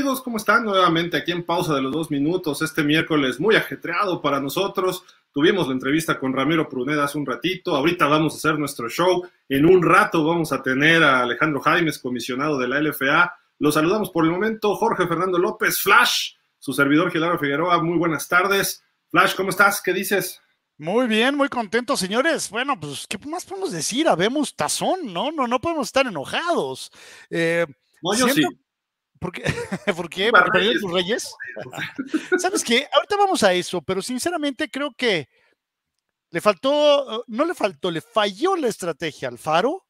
amigos? ¿Cómo están? Nuevamente aquí en pausa de los dos minutos. Este miércoles muy ajetreado para nosotros. Tuvimos la entrevista con Ramiro Pruneda hace un ratito. Ahorita vamos a hacer nuestro show. En un rato vamos a tener a Alejandro Jaimes, comisionado de la LFA. Los saludamos por el momento. Jorge Fernando López, Flash, su servidor Gilardo Figueroa. Muy buenas tardes. Flash, ¿cómo estás? ¿Qué dices? Muy bien, muy contento, señores. Bueno, pues, ¿qué más podemos decir? Habemos tazón, ¿no? No, no podemos estar enojados. Eh, ¿Por qué? ¿Por qué? ¿Por sus reyes? ¿Sabes qué? Ahorita vamos a eso, pero sinceramente creo que le faltó, no le faltó, le falló la estrategia al Faro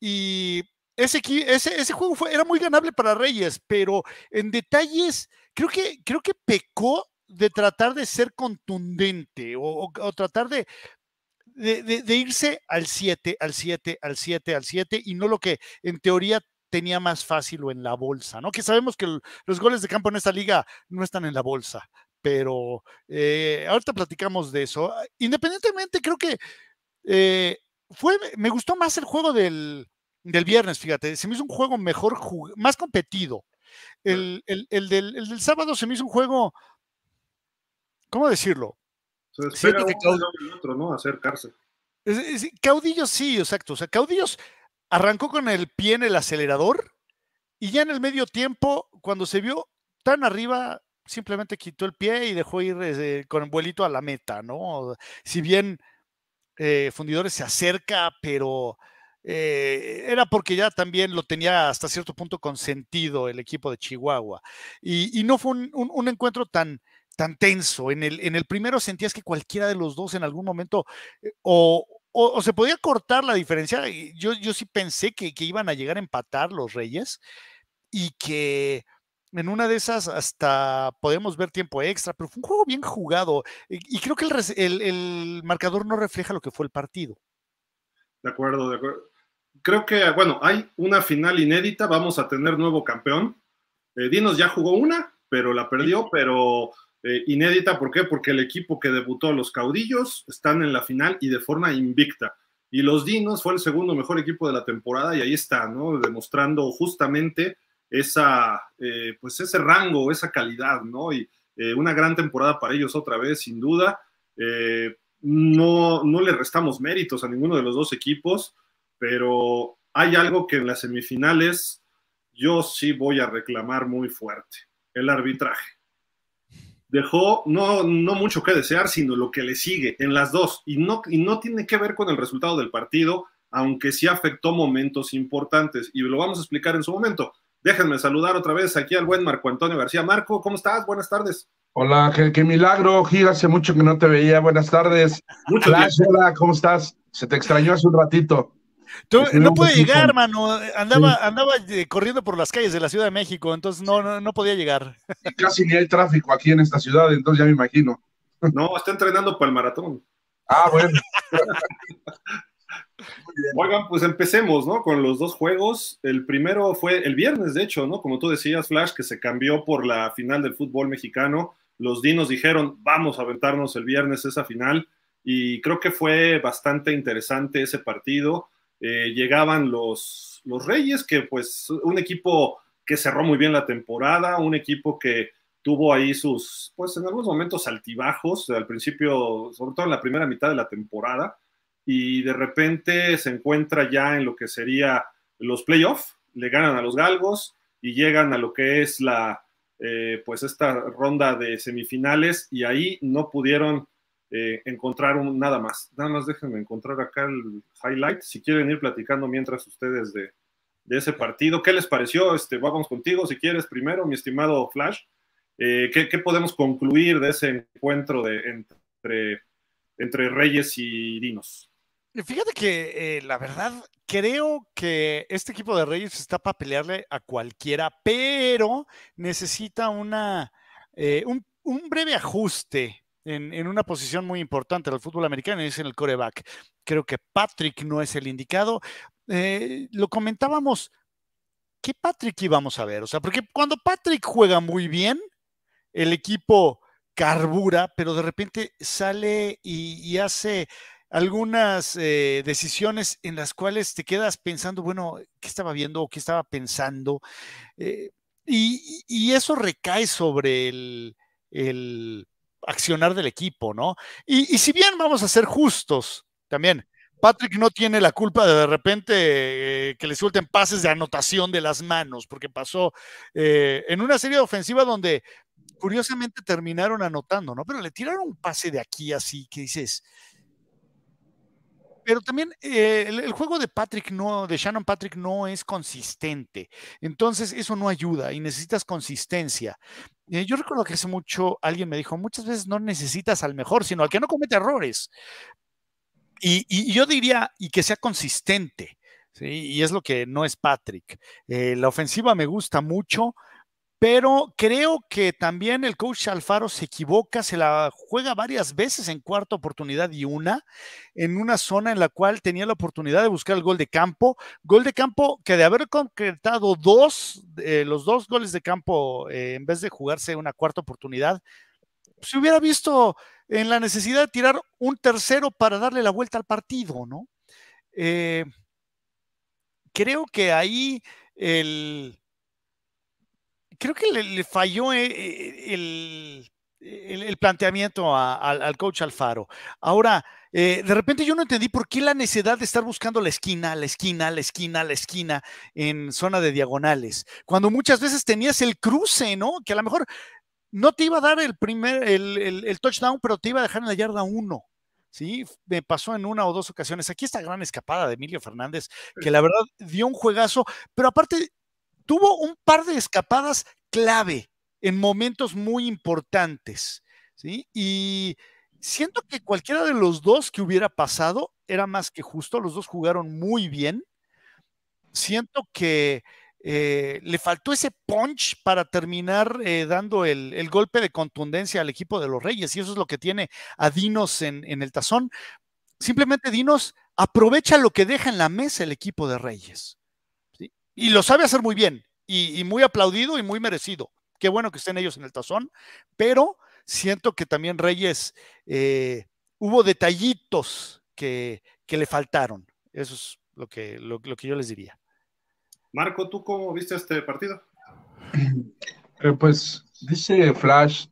y ese, ese, ese juego fue, era muy ganable para Reyes, pero en detalles creo que, creo que pecó de tratar de ser contundente o, tratar de, de, irse al 7, al 7, al 7, al 7 y no lo que en teoría tenía más fácil o en la bolsa, ¿no? Que sabemos que los goles de campo en esta liga no están en la bolsa, pero eh, ahorita platicamos de eso. Ah, independientemente, creo que eh, fue, me gustó más el juego del, viernes, fíjate, se me hizo un juego mejor, más competido. El, el, del, sábado se me hizo un juego, ¿cómo decirlo? Se caudillo, otro, ¿no? Acercarse. caudillos sí, exacto. O sea, caudillos arrancó con el pie en el acelerador y ya en el medio tiempo, cuando se vio tan arriba, simplemente quitó el pie y dejó ir este, con el vuelito a la meta, ¿no? Si bien eh, Fundidores se acerca, pero eh, era porque ya también lo tenía hasta cierto punto consentido el equipo de Chihuahua. Y, no fue un, encuentro tan, tan tenso. En el, en el primero sentías que cualquiera de los dos en algún momento eh, o, o, se podía cortar la diferencia. Yo, yo sí pensé que, iban a llegar a empatar los Reyes y que en una de esas hasta podemos ver tiempo extra, pero fue un juego bien jugado y, creo que el, marcador no refleja lo que fue el partido. De acuerdo, de acuerdo. Creo que, ah, bueno, hay una final inédita, vamos a tener nuevo campeón. Eh, Dinos ya jugó una, pero la perdió, pero eh, inédita, ¿por qué? Porque el equipo que debutó a los caudillos están en la final y de forma invicta. Y los Dinos fue el segundo mejor equipo de la temporada y ahí está, ¿no? Demostrando justamente esa, eh, pues ese rango, esa calidad, ¿no? Y eh, una gran temporada para ellos otra vez, sin duda. no, no le restamos méritos a ninguno de los dos equipos, pero hay algo que en las semifinales yo sí voy a reclamar muy fuerte, el arbitraje dejó no, no mucho que desear, sino lo que le sigue en las dos. Y no, y no tiene que ver con el resultado del partido, aunque sí afectó momentos importantes. Y lo vamos a explicar en su momento. Déjenme saludar otra vez aquí al buen Marco Antonio García. Marco, ¿cómo estás? Buenas tardes. Hola qué milagro, Gil, hace mucho que no te veía. Buenas tardes. hola, ¿cómo estás? Se te extrañó hace un ratito. Pues no puede llegar, mano, Andaba, andaba corriendo por las calles de la Ciudad de México, entonces no, no, podía llegar. casi ni hay tráfico aquí en esta ciudad, entonces ya me imagino. No, está entrenando para el maratón. Ah, bueno. Oigan, pues empecemos, ¿no? Con los dos juegos. El primero fue el viernes, de hecho, ¿no? Como tú decías, Flash, que se cambió por la final del fútbol mexicano. Los dinos dijeron, vamos a aventarnos el viernes esa final. Y creo que fue bastante interesante ese partido. Eh, llegaban los, los Reyes, que pues un equipo que cerró muy bien la temporada, un equipo que tuvo ahí sus, pues en algunos momentos altibajos, al principio, sobre todo en la primera mitad de la temporada, y de repente se encuentra ya en lo que sería los playoffs, le ganan a los Galgos y llegan a lo que es la, eh, pues esta ronda de semifinales y ahí no pudieron eh, encontrar nada más. Nada más déjenme encontrar acá el highlight. Si quieren ir platicando mientras ustedes de, ese partido, ¿qué les pareció? Este, vamos contigo, si quieres, primero, mi estimado Flash. Eh, ¿qué, podemos concluir de ese encuentro de, entre, entre Reyes y Dinos? Fíjate que eh, la verdad creo que este equipo de Reyes está para pelearle a cualquiera, pero necesita una, un, un, breve ajuste en, una posición muy importante del fútbol americano, es en el coreback. Creo que Patrick no es el indicado. Eh, lo comentábamos, ¿qué Patrick íbamos a ver? O sea, porque cuando Patrick juega muy bien, el equipo carbura, pero de repente sale y, hace algunas eh, decisiones en las cuales te quedas pensando, bueno, ¿qué estaba viendo o qué estaba pensando? Eh, y, eso recae sobre el, accionar del equipo, ¿no? Y, si bien vamos a ser justos también, Patrick no tiene la culpa de de repente eh, que le suelten pases de anotación de las manos, porque pasó eh, en una serie ofensiva donde curiosamente terminaron anotando, ¿no? Pero le tiraron un pase de aquí así que dices. Pero también eh, el, el, juego de Patrick no, de Shannon Patrick no es consistente. Entonces, eso no ayuda y necesitas consistencia. Eh, yo recuerdo que hace mucho alguien me dijo, muchas veces no necesitas al mejor, sino al que no comete errores. Y, yo diría, y que sea consistente. Y es lo que no es Patrick. Eh, la ofensiva me gusta mucho, pero creo que también el coach Alfaro se equivoca, se la juega varias veces en cuarta oportunidad y una, en una zona en la cual tenía la oportunidad de buscar el gol de campo. Gol de campo que de haber concretado dos, eh, los dos goles de campo eh, en vez de jugarse una cuarta oportunidad, se hubiera visto en la necesidad de tirar un tercero para darle la vuelta al partido, ¿no? Eh, creo que ahí el creo que le, falló eh, eh, el, planteamiento al, coach Alfaro. Ahora, eh, de repente yo no entendí por qué la necesidad de estar buscando la esquina, la esquina, la esquina, la esquina en zona de diagonales, cuando muchas veces tenías el cruce, ¿no? Que a lo mejor no te iba a dar el primer, el touchdown, pero te iba a dejar en la yarda uno. Sí, me pasó en una o dos ocasiones. Aquí esta gran escapada de Emilio Fernández, que la verdad dio un juegazo, pero aparte tuvo un par de escapadas clave en momentos muy importantes, ¿sí? Y siento que cualquiera de los dos que hubiera pasado era más que justo, los dos jugaron muy bien. Siento que eh, le faltó ese punch para terminar eh, dando el, golpe de contundencia al equipo de los Reyes, y eso es lo que tiene a Dinos en, en el tazón. Simplemente Dinos aprovecha lo que deja en la mesa el equipo de Reyes. Y lo sabe hacer muy bien, y, muy aplaudido y muy merecido. Qué bueno que estén ellos en el tazón, pero siento que también Reyes eh, hubo detallitos que, le faltaron. Eso es lo que, lo, que yo les diría. Marco, ¿tú cómo viste este partido? Eh, pues dice Flash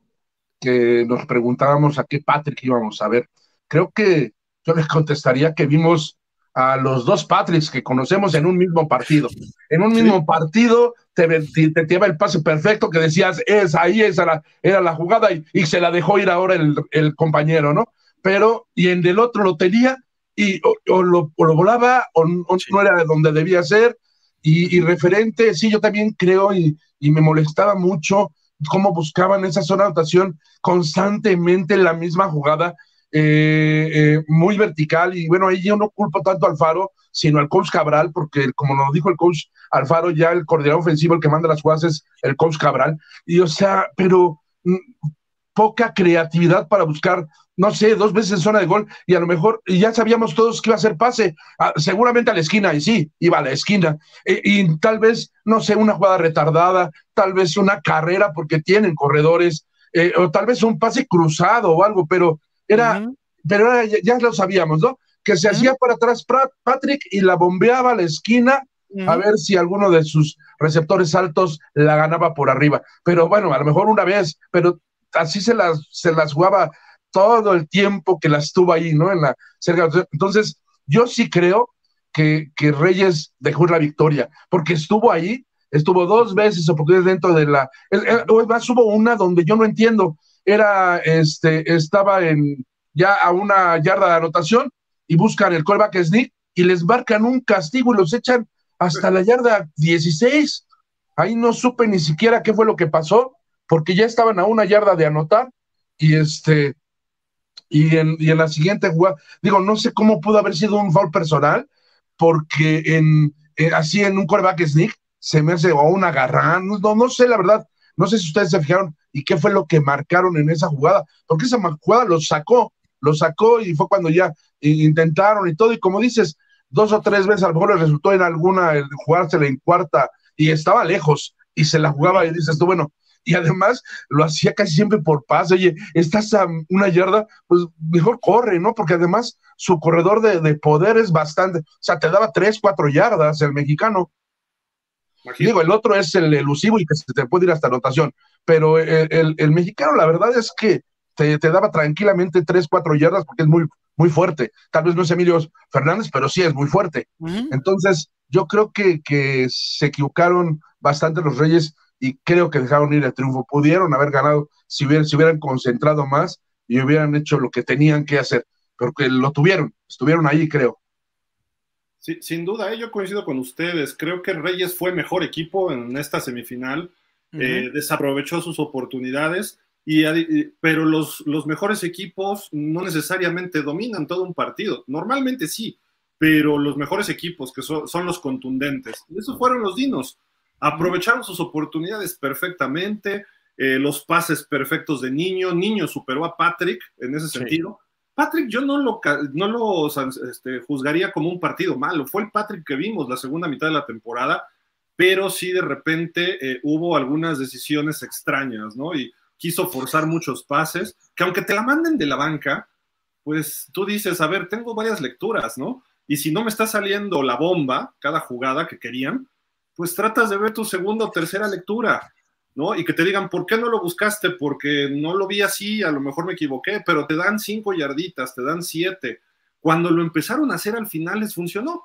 que nos preguntábamos a qué Patrick íbamos a ver. Creo que yo les contestaría que vimos a los dos Patricks que conocemos en un mismo partido. En un mismo partido te, te, lleva el pase perfecto que decías, es ahí, esa era, era la jugada y, se la dejó ir ahora el, compañero, ¿no? Pero, y en el otro lo tenía y o, lo, volaba o, no era de donde debía ser. Y, referente, sí, yo también creo y, me molestaba mucho cómo buscaban esa zona de constantemente en la misma jugada eh, eh, muy vertical. Y bueno, ahí yo no culpo tanto al Faro, sino al coach Cabral, porque como nos dijo el coach Alfaro, ya el coordinador ofensivo, el que manda las jugadas es el coach Cabral. Y o sea, pero mm, poca creatividad para buscar, no sé, dos veces en zona de gol y a lo mejor ya sabíamos todos que iba a ser pase, ah, seguramente a la esquina, y sí, iba a la esquina. E, y tal vez, no sé, una jugada retardada, tal vez una carrera porque tienen corredores, eh, o tal vez un pase cruzado o algo, pero era, pero ya, lo sabíamos, ¿no? Que se hacía para atrás Patrick y la bombeaba a la esquina a ver si alguno de sus receptores altos la ganaba por arriba. Pero bueno, a lo mejor una vez, pero así se las, se las jugaba todo el tiempo que las tuvo ahí, ¿no? En la Entonces, yo sí creo que, Reyes dejó la victoria, porque estuvo ahí, estuvo dos veces oportunidades dentro de la. hubo una donde yo no entiendo era, este, estaba en ya a una yarda de anotación y buscan el callback sneak y les marcan un castigo y los echan hasta la yarda 16. Ahí no supe ni siquiera qué fue lo que pasó, porque ya estaban a una yarda de anotar y este y en, y en la siguiente jugada, digo, no sé cómo pudo haber sido un foul personal, porque en, eh, así en un callback sneak se me hace o un agarrán, no, no sé la verdad, no sé si ustedes se fijaron, y qué fue lo que marcaron en esa jugada, porque esa jugada lo sacó, lo sacó y fue cuando ya eh, intentaron y todo, y como dices, dos o tres veces a lo mejor resultó en alguna eh, jugársela en cuarta y estaba lejos y se la jugaba y dices tú, bueno, y además lo hacía casi siempre por pase, oye, estás a una yarda, pues mejor corre, ¿no? Porque además su corredor de, de poder es bastante, o sea, te daba tres, cuatro yardas el mexicano, Digo, el otro es el elusivo y que se te puede ir hasta anotación, pero el, mexicano la verdad es que te, daba tranquilamente 3, 4 yardas porque es muy, muy fuerte. Tal vez no es Emilio Fernández, pero sí es muy fuerte. Entonces, yo creo que, que se equivocaron bastante los Reyes y creo que dejaron ir el triunfo. Pudieron haber ganado si hubieran, si hubieran concentrado más y hubieran hecho lo que tenían que hacer, porque lo tuvieron, estuvieron ahí, creo sin duda, ¿eh? yo coincido con ustedes. Creo que Reyes fue mejor equipo en esta semifinal. Eh, desaprovechó sus oportunidades, y, pero los, mejores equipos no necesariamente dominan todo un partido. Normalmente sí, pero los mejores equipos que son, los contundentes. Y esos fueron los dinos. Aprovecharon sus oportunidades perfectamente, eh, los pases perfectos de Niño. Niño superó a Patrick en ese sentido. Patrick yo no lo, no lo este, juzgaría como un partido malo, fue el Patrick que vimos la segunda mitad de la temporada, pero sí de repente eh, hubo algunas decisiones extrañas, ¿no? Y quiso forzar muchos pases, que aunque te la manden de la banca, pues tú dices, a ver, tengo varias lecturas, ¿no? Y si no me está saliendo la bomba cada jugada que querían, pues tratas de ver tu segunda o tercera lectura. Y que te digan, ¿por qué no lo buscaste? Porque no lo vi así, a lo mejor me equivoqué, pero te dan cinco yarditas, te dan siete. Cuando lo empezaron a hacer al final les funcionó,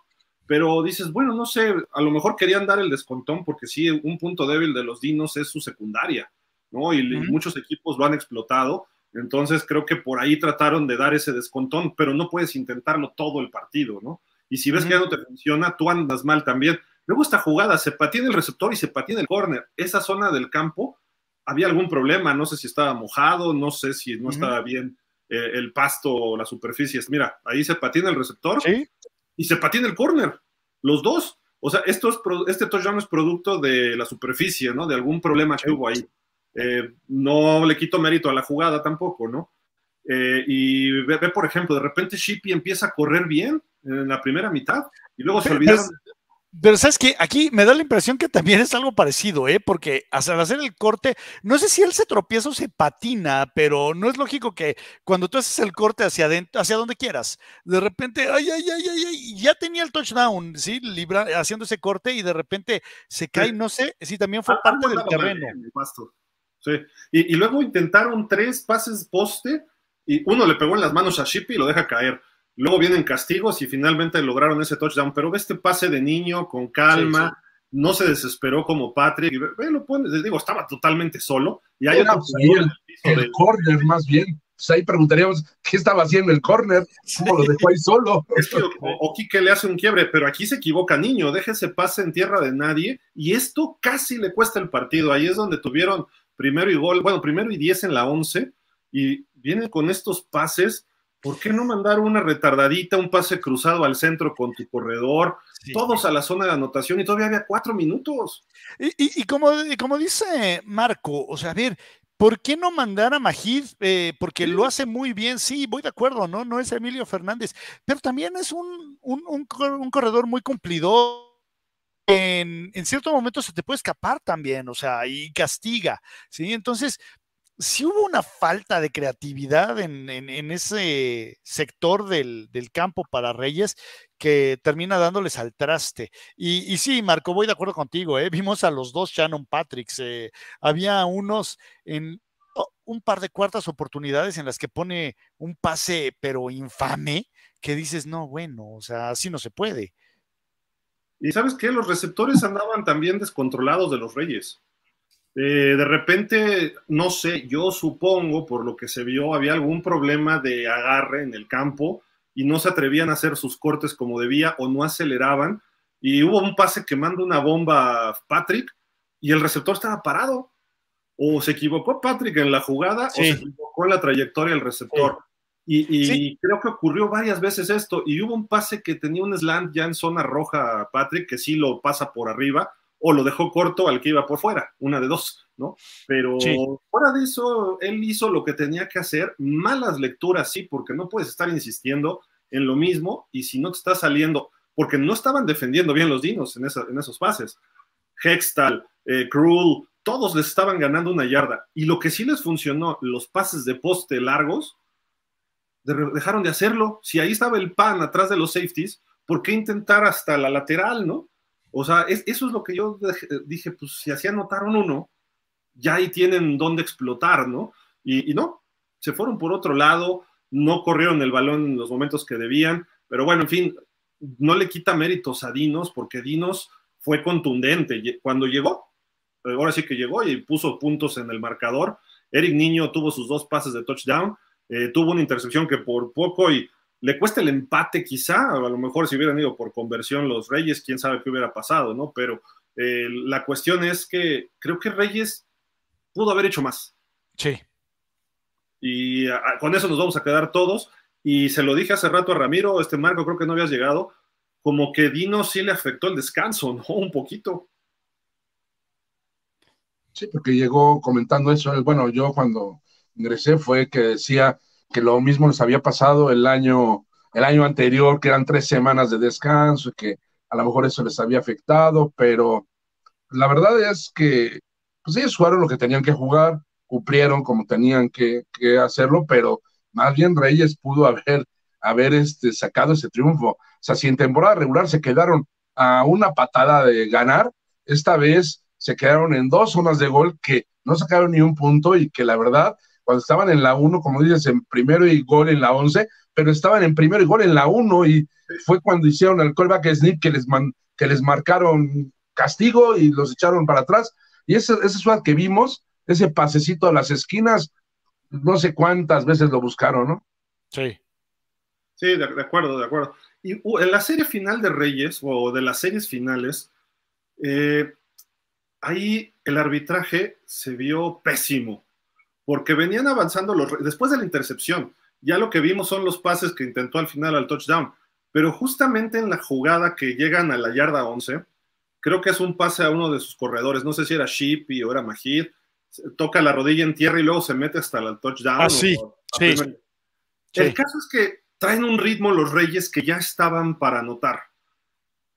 pero dices, bueno, no sé, a lo mejor querían dar el descontón porque sí, un punto débil de los Dinos es su secundaria, ¿no? Y, muchos equipos lo han explotado, entonces creo que por ahí trataron de dar ese descontón, pero no puedes intentarlo todo el partido, ¿no? Y si ves que no te funciona, tú andas mal también. Luego esta jugada, se patina el receptor y se patina el corner. Esa zona del campo había algún problema, no sé si estaba mojado, no sé si no estaba bien eh, el pasto o la superficie. Mira, ahí se patina el receptor y se patina el corner, los dos. O sea, esto es, este touchdown es producto de la superficie, ¿no? De algún problema que hubo ahí. Eh, no le quito mérito a la jugada tampoco, ¿no? Eh, y ve, por ejemplo, de repente Shippy empieza a correr bien en la primera mitad y luego se olvidaron pero sabes que aquí me da la impresión que también es algo parecido, ¿eh? Porque al hacer el corte, no sé si él se tropieza o se patina, pero no es lógico que cuando tú haces el corte hacia adentro, hacia donde quieras, de repente, ay, ay, ay, ay, ya tenía el touchdown, ¿sí? haciendo ese corte y de repente se cae, no sé si también fue ah, parte del terreno. Y, luego intentaron tres pases poste y uno le pegó en las manos a Shippy y lo deja caer Luego vienen castigos y finalmente lograron ese touchdown. Pero ve este pase de niño con calma. No se desesperó como Patrick. Ve, lo pone, digo, estaba totalmente solo. Y hay Era, pues, el, más bien. ahí preguntaríamos qué estaba haciendo el corner, lo dejó ahí solo. o, Kike le hace un quiebre, pero aquí se equivoca, niño, déjese pase en tierra de nadie, y esto casi le cuesta el partido. Ahí es donde tuvieron primero y gol, bueno, primero y diez en la once, y viene con estos pases ¿por qué no mandar una retardadita, un pase cruzado al centro con tu corredor? Todos a la zona de anotación y todavía había cuatro minutos. Y, como, dice Marco, o sea, a ver, ¿Por qué no mandar a Majid? Eh, porque lo hace muy bien, sí, voy de acuerdo, ¿no? No es Emilio Fernández, pero también es un, corredor muy cumplidor. En, en, cierto momento se te puede escapar también, o sea, y castiga, ¿sí? Entonces, si hubo una falta de creatividad en, ese sector del, campo para Reyes que termina dándoles al traste. Y, sí, Marco, voy de acuerdo contigo, ¿eh? vimos a los dos Shannon Patricks, eh, había unos en oh, un par de cuartas oportunidades en las que pone un pase pero infame que dices, no, bueno, o sea, así no se puede. Y sabes qué, los receptores andaban también descontrolados de los Reyes. Eh, de repente, no sé, yo supongo, por lo que se vio, había algún problema de agarre en el campo y no se atrevían a hacer sus cortes como debía o no aceleraban. Y hubo un pase que manda una bomba a Patrick y el receptor estaba parado. O se equivocó Patrick en la jugada o se equivocó en la trayectoria del receptor. Y, creo que ocurrió varias veces esto. Y hubo un pase que tenía un slant ya en zona roja, Patrick, que sí lo pasa por arriba o lo dejó corto al que iba por fuera, una de dos, ¿no? Pero fuera de eso, él hizo lo que tenía que hacer, malas lecturas, sí, porque no puedes estar insistiendo en lo mismo y si no te está saliendo, porque no estaban defendiendo bien los dinos en, esos pases. Hextal, Cruel, eh, todos les estaban ganando una yarda. Y lo que sí les funcionó, los pases de poste largos, dejaron de hacerlo. Si ahí estaba el pan atrás de los safeties, ¿por qué intentar hasta la lateral, no? O sea, eso es lo que yo eh, dije, pues si así anotaron uno, ya ahí tienen dónde explotar, ¿no? Y, no, se fueron por otro lado, no corrieron el balón en los momentos que debían, pero bueno, en fin, no le quita méritos a Dinos porque Dinos fue contundente cuando llegó. Eh, ahora sí que llegó y puso puntos en el marcador. Eric Niño tuvo sus dos pases de touchdown, eh, tuvo una intercepción que por poco y le cuesta el empate quizá, a lo mejor si hubieran ido por conversión los Reyes, quién sabe qué hubiera pasado, ¿no? Pero eh, la cuestión es que creo que Reyes pudo haber hecho más. Sí. Y con eso nos vamos a quedar todos. Y se lo dije hace rato a Ramiro, este Marco, creo que no habías llegado, como que Dino sí le afectó el descanso, ¿no? Un poquito. Sí, porque llegó comentando eso. Bueno, yo cuando ingresé fue que decía, que lo mismo les había pasado el año, el año anterior, que eran tres semanas de descanso y que a lo mejor eso les había afectado, pero la verdad es que pues ellos jugaron lo que tenían que jugar, cumplieron como tenían que, hacerlo, pero más bien Reyes pudo haber, haber este, sacado ese triunfo. O sea, si en temporada regular se quedaron a una patada de ganar, esta vez se quedaron en dos zonas de gol que no sacaron ni un punto y que la verdad estaban en la 1, como dices, en primero y gol en la 11, pero estaban en primero y gol en la 1 y fue cuando hicieron el callback sneak que les, que les marcaron castigo y los echaron para atrás. Y ese, ese que vimos, ese pasecito a las esquinas, no sé cuántas veces lo buscaron, ¿no? Sí. Sí, de, acuerdo, de acuerdo. Y en la serie final de Reyes, o de las series finales, eh, ahí el arbitraje se vio pésimo porque venían avanzando los, después de la intercepción. Ya lo que vimos son los pases que intentó al final al touchdown, pero justamente en la jugada que llegan a la yarda 11, creo que es un pase a uno de sus corredores, no sé si era Shippy o era Majid, toca la rodilla en tierra y luego se mete hasta el touchdown. Ah, sí, sí, El caso es que traen un ritmo los Reyes que ya estaban para anotar.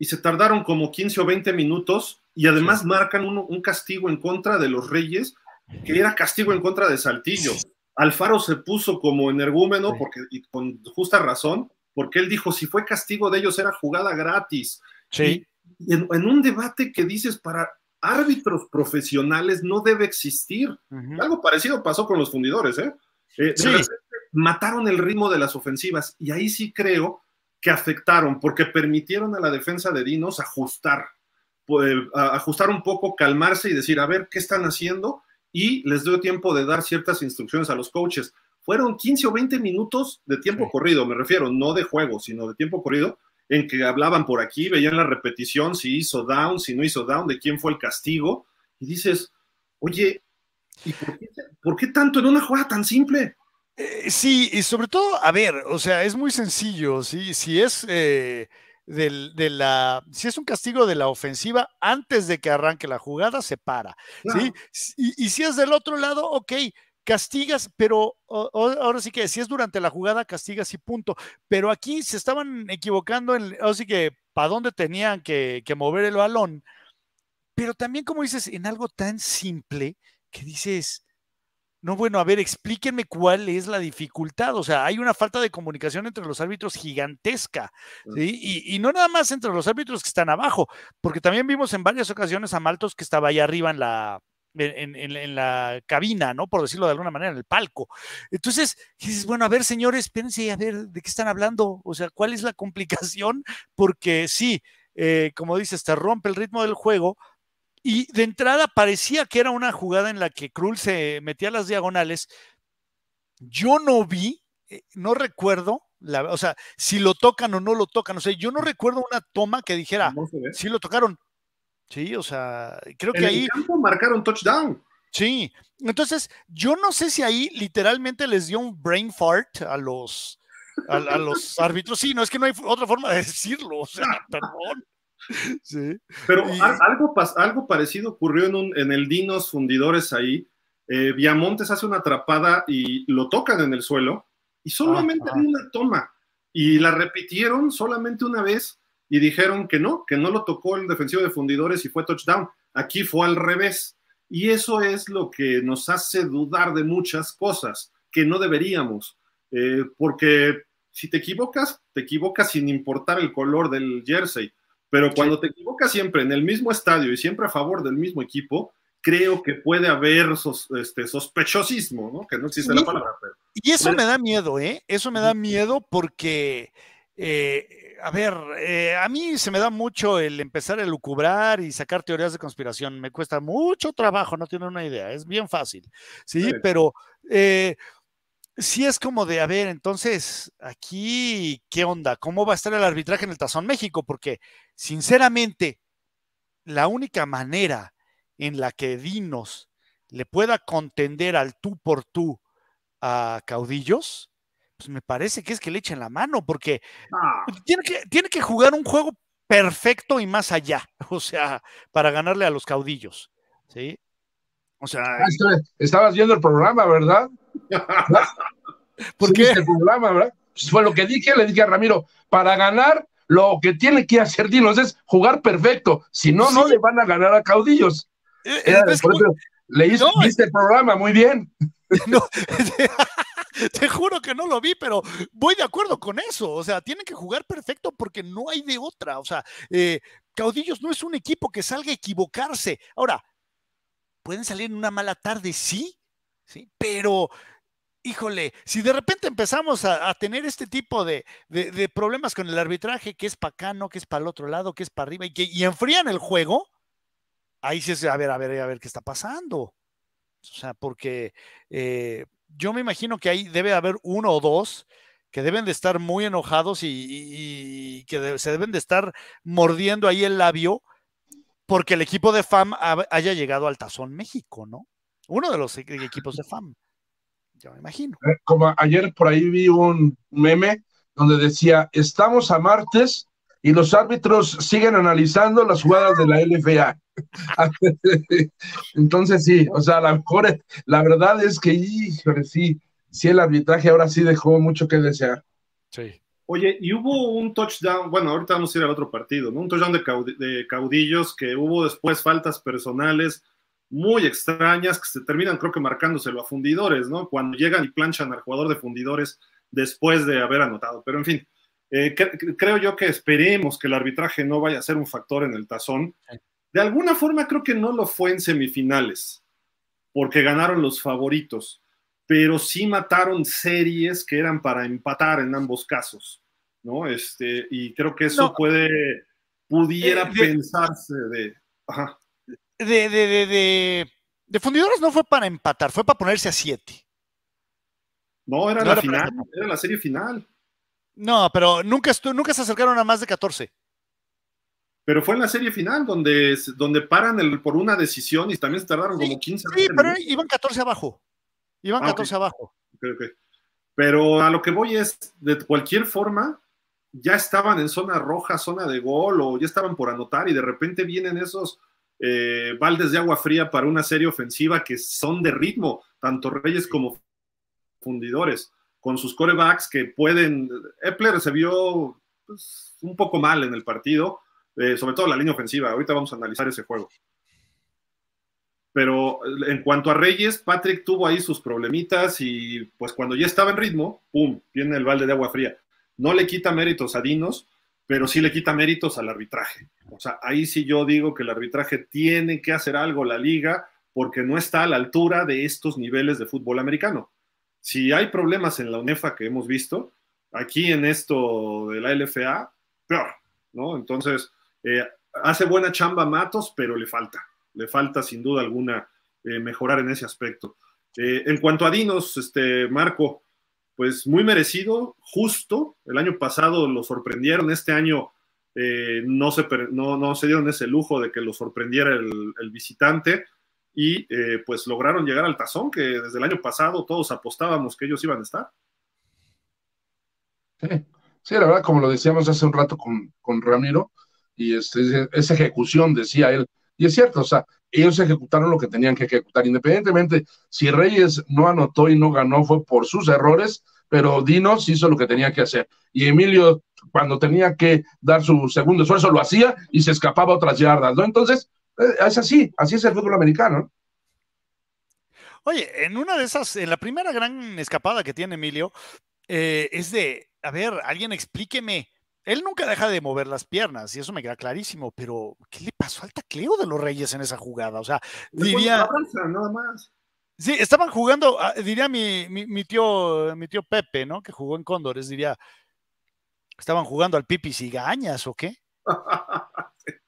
Y se tardaron como 15 o 20 minutos y además marcan un, un castigo en contra de los Reyes que era castigo en contra de Saltillo. Alfaro se puso como energúmeno, porque, y con justa razón, porque él dijo, si fue castigo de ellos era jugada gratis. Y en, un debate que dices para árbitros profesionales no debe existir. Algo parecido pasó con los fundidores, ¿eh? eh sí. mataron el ritmo de las ofensivas y ahí sí creo que afectaron, porque permitieron a la defensa de Dinos ajustar, pues, ajustar un poco, calmarse y decir, a ver, ¿qué están haciendo? y les doy tiempo de dar ciertas instrucciones a los coaches. Fueron 15 o 20 minutos de tiempo corrido, me refiero, no de juego, sino de tiempo corrido, en que hablaban por aquí, veían la repetición, si hizo down, si no hizo down, de quién fue el castigo, y dices, oye, ¿y por qué, tanto en una jugada tan simple? Eh, sí, y sobre todo, a ver, o sea, es muy sencillo, ¿sí? si es eh, de la, si es un castigo de la ofensiva, antes de que arranque la jugada, se para. Y, si es del otro lado, ok, castigas, pero ahora sí que si es durante la jugada, castigas y punto. Pero aquí se estaban equivocando, así que para dónde tenían que, mover el balón. Pero también, como dices, en algo tan simple que dices, no, bueno, a ver, explíquenme cuál es la dificultad. O sea, hay una falta de comunicación entre los árbitros gigantesca. Mm. Y, no nada más entre los árbitros que están abajo, porque también vimos en varias ocasiones a Maltos que estaba allá arriba en la, en, la cabina, ¿no? Por decirlo de alguna manera, en el palco. Entonces, dices, bueno, a ver, señores, espérense, a ver, ¿de qué están hablando? O sea, ¿cuál es la complicación? Porque sí, eh, como dices, te rompe el ritmo del juego, y de entrada parecía que era una jugada en la que Krull se metía a las diagonales. Yo no vi, eh, no recuerdo, o sea, si lo tocan o no lo tocan. O sea, yo no recuerdo una toma que dijera, si lo tocaron. Sí, o sea, creo que ahí. Campo marcaron touchdown. Sí, entonces yo no sé si ahí literalmente les dio un brain fart a los, a, a, los árbitros. Sí, no es que no hay otra forma de decirlo, o sea, perdón. Sí. Pero algo, algo parecido ocurrió en, el Dinos Fundidores ahí. Eh, Viamontes hace una atrapada y lo tocan en el suelo y solamente una toma. Y la repitieron solamente una vez y dijeron que no, que no lo tocó el defensivo de Fundidores y fue touchdown. Aquí fue al revés. Y eso es lo que nos hace dudar de muchas cosas que no deberíamos. Eh, porque si te equivocas, te equivocas sin importar el color del jersey pero cuando te equivocas siempre en el mismo estadio y siempre a favor del mismo equipo, creo que puede haber este, sospechosismo, ¿no? Que no existe la palabra. Y eso me da miedo, ¿eh? Eso me da miedo porque, eh, a ver, eh, a mí se me da mucho el empezar a lucubrar y sacar teorías de conspiración. Me cuesta mucho trabajo, no tiene una idea, es bien fácil, ¿sí? Pero... Eh, sí es como de, a ver, entonces, aquí, ¿qué onda? ¿Cómo va a estar el arbitraje en el Tazón México? Porque, sinceramente, la única manera en la que Dinos le pueda contender al tú por tú a caudillos, pues me parece que es que le echen la mano, porque ah. tiene, que, tiene que jugar un juego perfecto y más allá, o sea, para ganarle a los caudillos, ¿sí? O sea. Ah, estabas viendo el programa, ¿verdad? ¿Por qué? programa, pues Fue lo que dije, le dije a Ramiro, para ganar lo que tiene que hacer Dinos es jugar perfecto, si no, no le van a ganar a caudillos. Eh, eh, le hizo, el programa, muy bien. te juro que no lo vi, pero voy de acuerdo con eso. O sea, tiene que jugar perfecto porque no hay de otra. O sea, eh, Caudillos no es un equipo que salga a equivocarse. Ahora, pueden salir en una mala tarde, sí, sí, pero híjole, si de repente empezamos a, tener este tipo de, problemas con el arbitraje, que es para acá, no, que es para el otro lado, que es para arriba, y, que, y enfrían el juego, ahí sí es, a ver, a ver, a ver qué está pasando. O sea, porque eh, yo me imagino que ahí debe haber uno o dos que deben de estar muy enojados y, que se deben de estar mordiendo ahí el labio porque el equipo de FAM haya llegado al Tazón México, ¿no? Uno de los e-, equipos de FAM, yo me imagino. Eh, como ayer por ahí vi un meme donde decía, estamos a martes y los árbitros siguen analizando las jugadas de la LFA. Entonces sí, o sea, la, mejor, la verdad es que, sí, sí el arbitraje ahora sí dejó mucho que desear. Sí. Oye, y hubo un touchdown, bueno, ahorita vamos a ir al otro partido, ¿no? Un touchdown de, caudillos que hubo después faltas personales muy extrañas que se terminan, creo que marcándoselo a fundidores, ¿no? Cuando llegan y planchan al jugador de fundidores después de haber anotado. Pero en fin, eh, creo yo que esperemos que el arbitraje no vaya a ser un factor en el tazón. De alguna forma creo que no lo fue en semifinales, porque ganaron los favoritos pero sí mataron series que eran para empatar en ambos casos, ¿no? Este, y creo que eso puede, pudiera eh, pensarse de, De, Fundidores no fue para empatar, fue para ponerse a siete. No, era la final, era la serie final. No, pero nunca, nunca se acercaron a más de 14. Pero fue en la serie final donde, donde paran el, por una decisión y también se tardaron como 15 Sí, pero iban 14 abajo. Iban 14 ah, abajo. Pero a lo que voy es, de cualquier forma, ya estaban en zona roja, zona de gol, o ya estaban por anotar, y de repente vienen esos eh, baldes de agua fría para una serie ofensiva que son de ritmo, tanto Reyes como fundidores, con sus corebacks que pueden. Epler se vio pues, un poco mal en el partido, eh, sobre todo la línea ofensiva. Ahorita vamos a analizar ese juego. Pero en cuanto a Reyes, Patrick tuvo ahí sus problemitas y pues cuando ya estaba en ritmo, ¡pum!, viene el balde de agua fría. No le quita méritos a Dinos, pero sí le quita méritos al arbitraje. O sea, ahí sí yo digo que el arbitraje tiene que hacer algo la liga porque no está a la altura de estos niveles de fútbol americano. Si hay problemas en la UNEFA que hemos visto, aquí en esto de la LFA, peor, ¿no? Entonces, eh, hace buena chamba Matos, pero le falta le falta sin duda alguna eh, mejorar en ese aspecto. Eh, en cuanto a Dinos, este, Marco, pues muy merecido, justo. El año pasado lo sorprendieron, este año eh, no, se, no, se dieron ese lujo de que lo sorprendiera el, visitante y pues lograron llegar al tazón que desde el año pasado todos apostábamos que ellos iban a estar. Sí, la verdad, como lo decíamos hace un rato con, Ramiro, y este, esa ejecución, decía él, y es cierto, o sea, ellos ejecutaron lo que tenían que ejecutar. Independientemente, si Reyes no anotó y no ganó fue por sus errores, pero Dinos hizo lo que tenía que hacer. Y Emilio, cuando tenía que dar su segundo esfuerzo, lo hacía y se escapaba otras yardas, ¿no? Entonces, eh, es así, así es el fútbol americano. Oye, en una de esas, en la primera gran escapada que tiene Emilio, eh, es de, a ver, alguien explíqueme él nunca deja de mover las piernas y eso me queda clarísimo, pero ¿qué le pasó al tacleo de los Reyes en esa jugada? O sea, no diría... nada más. Sí, estaban jugando, ah, diría mi, tío, Pepe, ¿no? Que jugó en Cóndores, diría, estaban jugando al Pipi Gañas, o qué.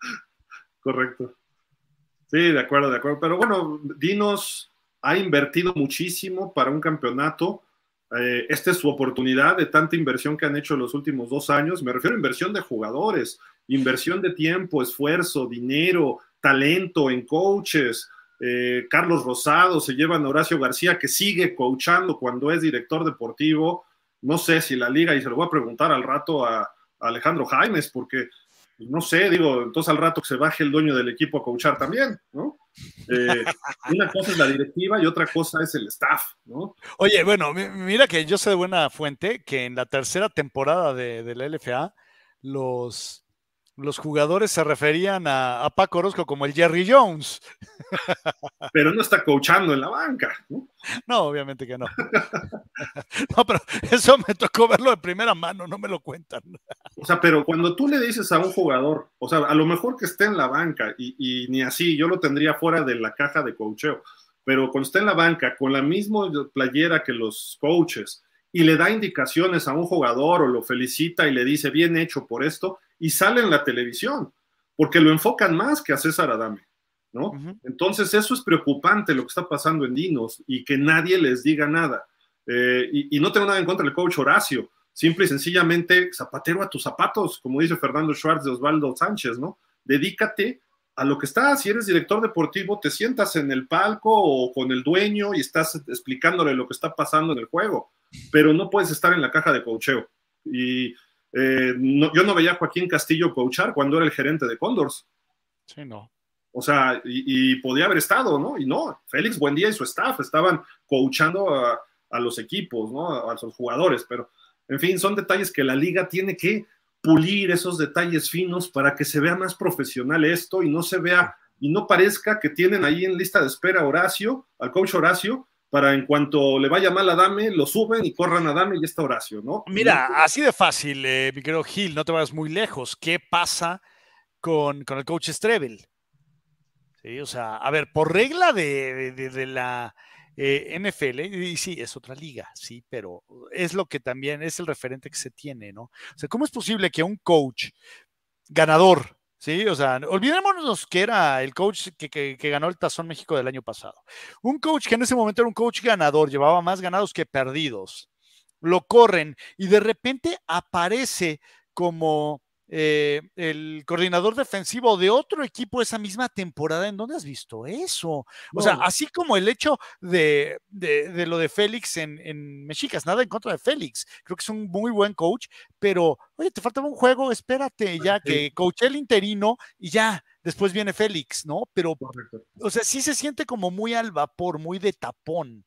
Correcto. Sí, de acuerdo, de acuerdo. Pero bueno, Dinos ha invertido muchísimo para un campeonato eh, esta es su oportunidad de tanta inversión que han hecho en los últimos dos años. Me refiero a inversión de jugadores, inversión de tiempo, esfuerzo, dinero, talento en coaches. Eh, Carlos Rosado se lleva a Horacio García, que sigue coachando cuando es director deportivo. No sé si la liga, y se lo voy a preguntar al rato a, Alejandro Jaimes, porque pues, no sé, digo, entonces al rato que se baje el dueño del equipo a coachar también, ¿no? Eh, una cosa es la directiva y otra cosa es el staff, ¿no? Oye, bueno, mira que yo sé de buena fuente que en la tercera temporada de la LFA, los, los jugadores se referían a, Paco Orozco como el Jerry Jones. Pero no está coachando en la banca, ¿no? obviamente que no. No, pero eso me tocó verlo de primera mano, no me lo cuentan. O sea, pero cuando tú le dices a un jugador, o sea, a lo mejor que esté en la banca, y, y ni así, yo lo tendría fuera de la caja de coacheo, pero cuando está en la banca, con la misma playera que los coaches, y le da indicaciones a un jugador o lo felicita y le dice, bien hecho por esto, y sale en la televisión, porque lo enfocan más que a César Adame, ¿no? Entonces eso es preocupante lo que está pasando en Dinos y que nadie les diga nada. Eh, y, no tengo nada en contra del coach Horacio, simple y sencillamente zapatero a tus zapatos, como dice Fernando Schwartz de Osvaldo Sánchez, ¿no? Dedícate a lo que estás, si eres director deportivo, te sientas en el palco o con el dueño y estás explicándole lo que está pasando en el juego, pero no puedes estar en la caja de cocheo. Y eh, yo no veía a Joaquín Castillo coachar cuando era el gerente de Condors. Sí, no. O sea, y, podía haber estado, ¿no? Y no, Félix Buendía y su staff estaban coachando a, los equipos, ¿no? A, los sus jugadores, pero en fin, son detalles que la liga tiene que pulir esos detalles finos para que se vea más profesional esto y no se vea y no parezca que tienen ahí en lista de espera Horacio, al coach Horacio, para en cuanto le vaya mal a Dame, lo suben y corran a Dame y ya está Horacio, ¿no? Mira, así de fácil, eh, mi Gil, no te vayas muy lejos. ¿Qué pasa con, el coach Strebel? Sí, o sea, a ver, por regla de, la eh, NFL, y sí, es otra liga, sí, pero es lo que también es el referente que se tiene, ¿no? O sea, ¿cómo es posible que un coach ganador Sí, o sea, olvidémonos que era el coach que, ganó el Tazón México del año pasado. Un coach que en ese momento era un coach ganador, llevaba más ganados que perdidos. Lo corren y de repente aparece como eh, el coordinador defensivo de otro equipo esa misma temporada, ¿en dónde has visto eso? O sea, así como el hecho de, lo de Félix en, Mexicas, nada en contra de Félix, creo que es un muy buen coach, pero oye, te faltaba un juego, espérate ya que coach el interino y ya, después viene Félix, ¿no? Pero, o sea, sí se siente como muy al vapor, muy de tapón.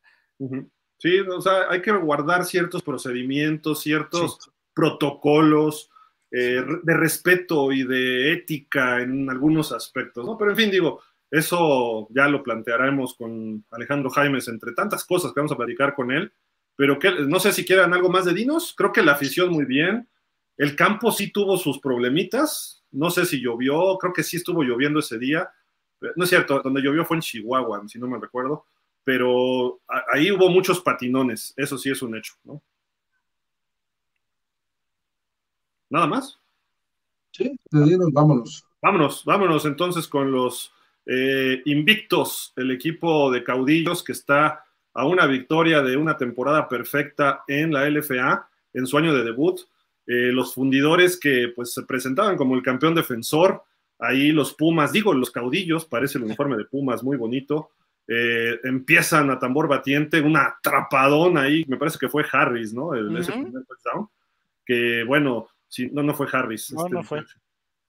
Sí, o sea, hay que guardar ciertos procedimientos, ciertos protocolos, eh, de respeto y de ética en algunos aspectos, ¿no? Pero en fin, digo, eso ya lo plantearemos con Alejandro Jaimes, entre tantas cosas que vamos a platicar con él. Pero no sé si quieran algo más de Dinos. Creo que la afición muy bien. El campo sí tuvo sus problemitas. No sé si llovió. Creo que sí estuvo lloviendo ese día. Eh, no es cierto, donde llovió fue en Chihuahua, si no me recuerdo. Pero ahí hubo muchos patinones. Eso sí es un hecho, ¿no? ¿Nada más? Sí, te dieron, vámonos. Vámonos, vámonos entonces con los eh, invictos, el equipo de caudillos que está a una victoria de una temporada perfecta en la LFA, en su año de debut. Eh, los fundidores que pues, se presentaban como el campeón defensor, ahí los Pumas, digo los caudillos, parece el uniforme de Pumas, muy bonito. Eh, empiezan a tambor batiente, un atrapadón ahí, me parece que fue Harris, ¿no? El, ese primer que bueno, no, no fue Harris. no este fue.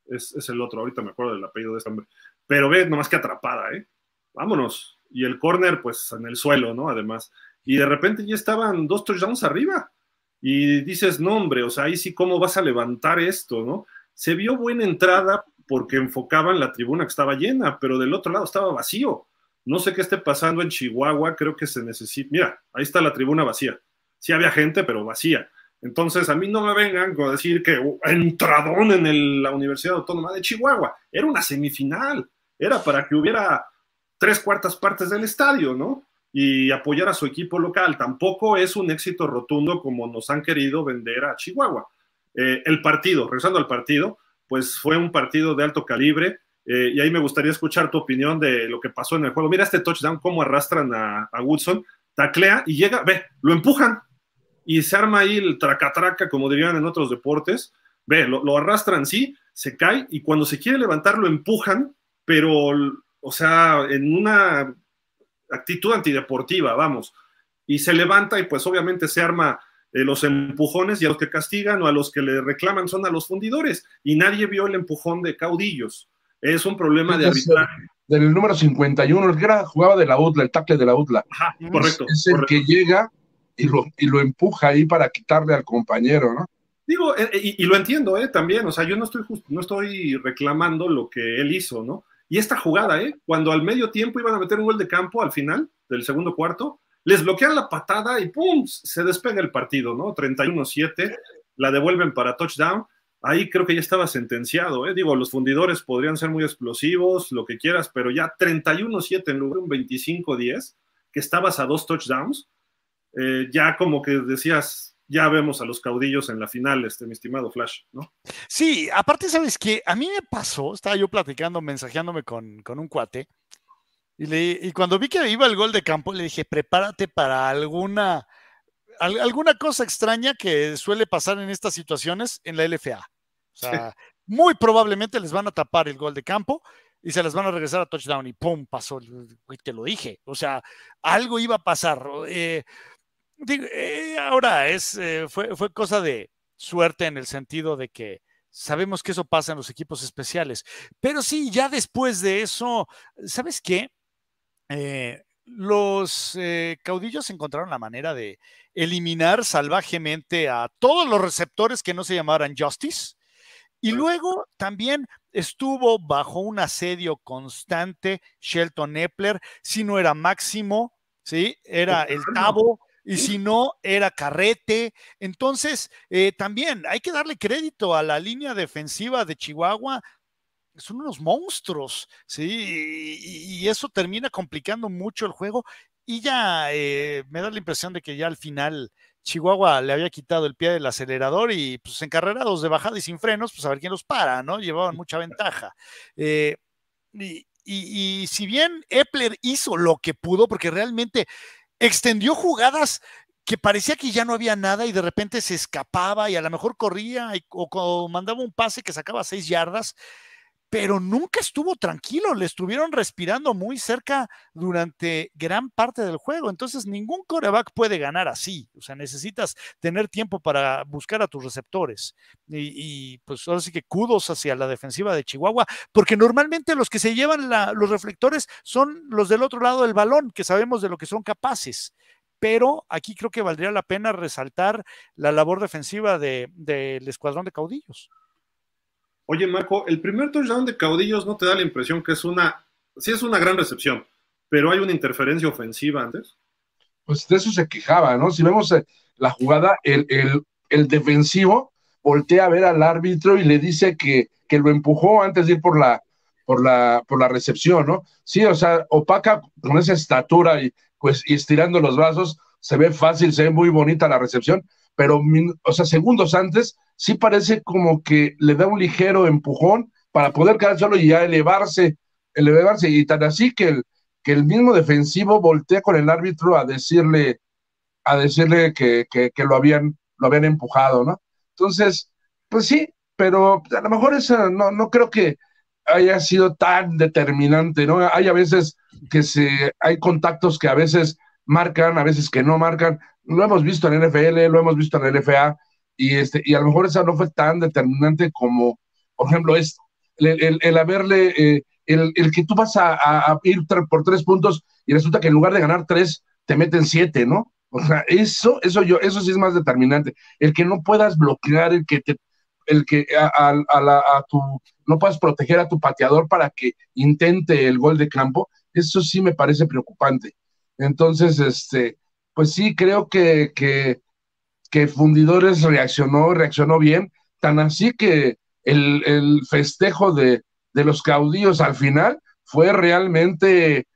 Es, el otro, ahorita me acuerdo del apellido de este hombre. Pero ve, nomás que atrapada, ¿eh? Vámonos. Y el corner, pues en el suelo, ¿no? Además. Y de repente ya estaban dos touchdowns arriba. Y dices, no, hombre, o sea, ahí sí, ¿cómo vas a levantar esto, no? Se vio buena entrada porque enfocaban la tribuna que estaba llena, pero del otro lado estaba vacío. No sé qué esté pasando en Chihuahua, creo que se necesita. Mira, ahí está la tribuna vacía. Sí había gente, pero vacía. Entonces, a mí no me vengan con decir que uh, entradón en la Universidad Autónoma de Chihuahua. Era una semifinal. Era para que hubiera tres cuartas partes del estadio, ¿no? Y apoyar a su equipo local. Tampoco es un éxito rotundo como nos han querido vender a Chihuahua. Eh, el partido, regresando al partido, pues fue un partido de alto calibre. Eh, y ahí me gustaría escuchar tu opinión de lo que pasó en el juego. Mira este touchdown, cómo arrastran a, a Woodson, taclea y llega, ve, lo empujan, y se arma ahí el tracatraca, como dirían en otros deportes. Ve, lo, arrastran, sí, se cae y cuando se quiere levantar lo empujan, pero, o sea, en una actitud antideportiva, vamos. Y se levanta y pues obviamente se arma eh, los empujones y a los que castigan o a los que le reclaman son a los fundidores. Y nadie vio el empujón de caudillos. Es un problema de arbitraje. Del número 51, el que jugaba de la UTLA, el tackle de la UTLA. correcto. Es el que llega y lo, empuja ahí para quitarle al compañero, ¿no? Digo, eh, eh, y, lo entiendo, ¿eh? También, o sea, yo no estoy, no estoy reclamando lo que él hizo, ¿no? Y esta jugada, ¿eh? Cuando al medio tiempo iban a meter un gol de campo al final del segundo cuarto, les bloquean la patada y ¡pum! Se despega el partido, ¿no? 31-7, la devuelven para touchdown. Ahí creo que ya estaba sentenciado, ¿eh? Digo, los fundidores podrían ser muy explosivos, lo que quieras, pero ya 31-7 en lugar de un 25-10, que estabas a dos touchdowns eh, ya como que decías, ya vemos a los caudillos en la final, este, mi estimado Flash, ¿no? Sí, aparte, ¿sabes que A mí me pasó, estaba yo platicando, mensajeándome con, con un cuate, y, le, y, cuando vi que iba el gol de campo, le dije, prepárate para alguna, alguna cosa extraña que suele pasar en estas situaciones en la LFA. O sea, muy probablemente les van a tapar el gol de campo y se les van a regresar a touchdown y ¡pum! pasó, te lo dije. O sea, algo iba a pasar. Eh, eh, ahora es, eh, fue, cosa de suerte en el sentido de que sabemos que eso pasa en los equipos especiales. Pero sí, ya después de eso, ¿sabes qué? Eh, los caudillos encontraron la manera de eliminar salvajemente a todos los receptores que no se llamaran Justice. Y luego también estuvo bajo un asedio constante Shelton Epler, si no era Máximo, ¿sí? Era el Tabo, y si no, era Carrete. Entonces, eh, también hay que darle crédito a la línea defensiva de Chihuahua. Son unos monstruos, ¿sí? Y, eso termina complicando mucho el juego. Y ya eh, me da la impresión de que ya al final Chihuahua le había quitado el pie del acelerador y pues en encarrerados de bajada y sin frenos, pues a ver quién los para, ¿no? Llevaban mucha ventaja. Eh, y, si bien Epler hizo lo que pudo, porque realmente extendió jugadas que parecía que ya no había nada y de repente se escapaba y a lo mejor corría o, mandaba un pase que sacaba seis yardas pero nunca estuvo tranquilo, le estuvieron respirando muy cerca durante gran parte del juego. Entonces, ningún coreback puede ganar así. O sea, necesitas tener tiempo para buscar a tus receptores. Y, pues ahora sí que cudos hacia la defensiva de Chihuahua, porque normalmente los que se llevan los reflectores son los del otro lado del balón, que sabemos de lo que son capaces pero aquí creo que valdría la pena resaltar la labor defensiva del escuadrón de caudillos. Oye, Marco, el primer touchdown de Caudillos no te da la impresión que es una, sí es una gran recepción, pero hay una interferencia ofensiva antes. Pues de eso se quejaba, ¿no? Si vemos eh, la jugada, el, el, defensivo voltea a ver al árbitro y le dice que, lo empujó antes de ir por la, por la, por la recepción, ¿no? Sí, o sea, opaca con esa estatura y, pues, y estirando los brazos, se ve fácil, se ve muy bonita la recepción, pero, o sea, segundos antes, sí parece como que le da un ligero empujón para poder caer solo y ya elevarse, elevarse, y tan así que el, que el mismo defensivo voltea con el árbitro a decirle, a decirle que, lo, habían, lo habían empujado, ¿no? Entonces, pues sí, pero a lo mejor es no, no creo que haya sido tan determinante, ¿no? Hay a veces que se, hay contactos que a veces marcan, a veces que no marcan lo hemos visto en NFL, lo hemos visto en NFA, y, este, y a lo mejor esa no fue tan determinante como, por ejemplo, es el, el, el, haberle, eh, el, el, que tú vas a, ir por tres puntos y resulta que en lugar de ganar tres, te meten siete, ¿no? O sea, eso, eso, yo, eso sí es más determinante. El que no puedas bloquear, el que te, el que a, a la, tu, no puedas proteger a tu pateador para que intente el gol de campo, eso sí me parece preocupante. Entonces, este, pues sí, creo que, Fundidores reaccionó, reaccionó bien, tan así que el, festejo de, los caudillos al final fue realmente,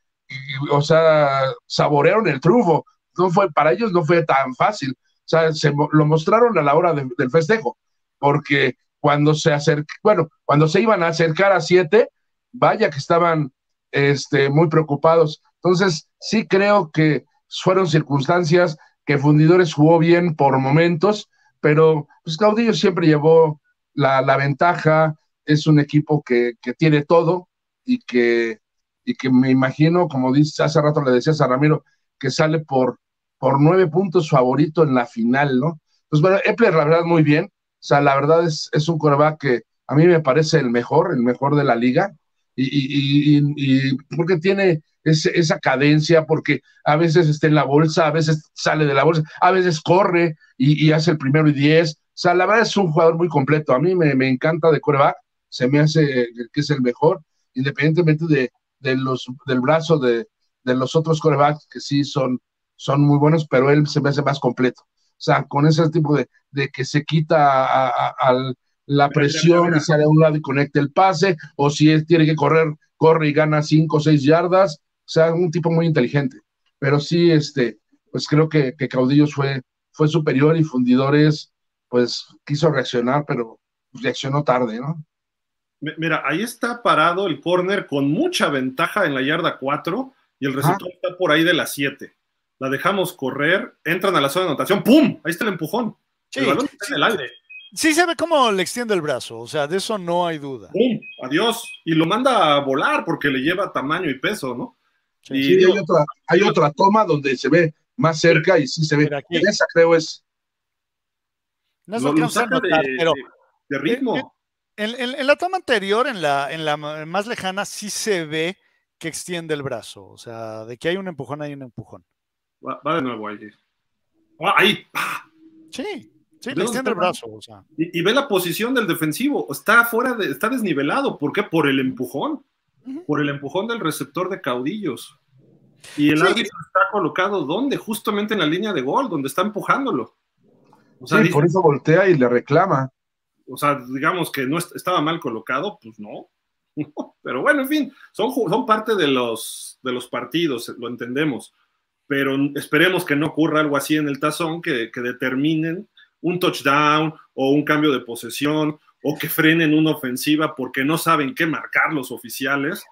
o sea, saborearon el triunfo. No fue, para ellos no fue tan fácil. O sea, se, lo mostraron a la hora del festejo, porque cuando se acercó bueno, cuando se iban a acercar a siete, vaya que estaban este, muy preocupados. Entonces, sí creo que, fueron circunstancias que Fundidores jugó bien por momentos, pero pues Caudillo siempre llevó la, ventaja, es un equipo que, tiene todo y que, y que me imagino, como dice, hace rato le decías a Ramiro, que sale por, por nueve puntos favorito en la final, ¿no? Pues bueno, Epler, la verdad, muy bien. O sea, la verdad es, es un coreback que a mí me parece el mejor, el mejor de la liga y, y, porque tiene esa cadencia, porque a veces está en la bolsa, a veces sale de la bolsa, a veces corre y, hace el primero y diez. O sea, la verdad es un jugador muy completo. A mí me, encanta de coreback, se me hace que es el mejor, independientemente de, los, del brazo de, los otros corebacks que sí son, son muy buenos, pero él se me hace más completo. O sea, con ese tipo de, que se quita al, la presión y un lado y conecta el pase, o si él tiene que correr, corre y gana 5 o 6 yardas. O sea, un tipo muy inteligente. Pero sí, este, pues creo que, Caudillos fue, fue superior y Fundidores, pues quiso reaccionar, pero reaccionó tarde, ¿no? Mira, ahí está parado el corner con mucha ventaja en la yarda 4 y el receptor está por ahí de la 7. La dejamos correr, entran a la zona de anotación, ¡pum! Ahí está el empujón. el balón está en el aire. Sí se ve cómo le extiende el brazo, o sea, de eso no hay duda. Adiós. Y lo manda a volar porque le lleva tamaño y peso, ¿no? Sí, hay, otra, toma donde se ve más cerca y sí se ve. Esa creo es. No es lo, que pero, de, ritmo. Eh, eh, en, la toma anterior, en la, en la más lejana, sí se ve que extiende el brazo. O sea, de que hay un empujón, hay un empujón. Va, de nuevo ahí. Ah, ahí. Sí le extiende el brazo. y, ve la posición del defensivo. Está fuera de, está desnivelado. ¿Por qué? Por el empujón. Por el empujón del receptor de caudillos. Y el está colocado ¿dónde? Justamente en la línea de gol, donde está empujándolo. O sí, por eso voltea y le reclama. O sea, digamos que no estaba mal colocado, pues no. Pero bueno, en fin, son, parte de los, de los partidos, lo entendemos. Pero esperemos que no ocurra algo así en el tazón que, que determinen un touchdown o un cambio de posesión o que frenen una ofensiva porque no saben qué marcar los oficiales.